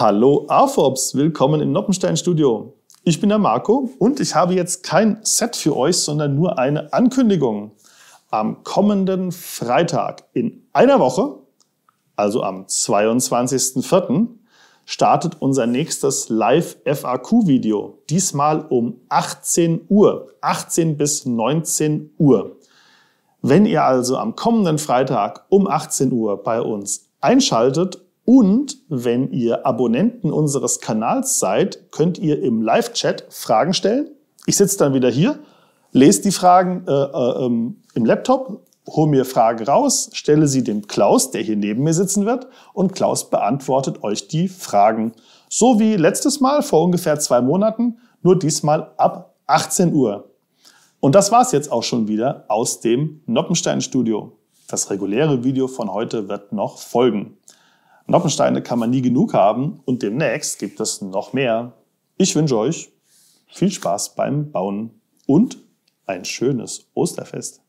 Hallo AFOBs, willkommen im Noppenstein Studio. Ich bin der Marco und ich habe jetzt kein Set für euch, sondern nur eine Ankündigung. Am kommenden Freitag in einer Woche, also am 22.04., startet unser nächstes Live-FAQ-Video, diesmal um 18 Uhr, 18 bis 19 Uhr. Wenn ihr also am kommenden Freitag um 18 Uhr bei uns einschaltet und wenn ihr Abonnenten unseres Kanals seid, könnt ihr im Live-Chat Fragen stellen. Ich sitze dann wieder hier, lese die Fragen äh, äh, ähm, im Laptop, hole mir Fragen raus, stelle sie dem Klaus, der hier neben mir sitzen wird, und Klaus beantwortet euch die Fragen. So wie letztes Mal vor ungefähr zwei Monaten, nur diesmal ab 18 Uhr. Und das war's jetzt auch schon wieder aus dem Noppenstein Studio. Das reguläre Video von heute wird noch folgen. Noppensteine kann man nie genug haben und demnächst gibt es noch mehr. Ich wünsche euch viel Spaß beim Bauen und ein schönes Osterfest.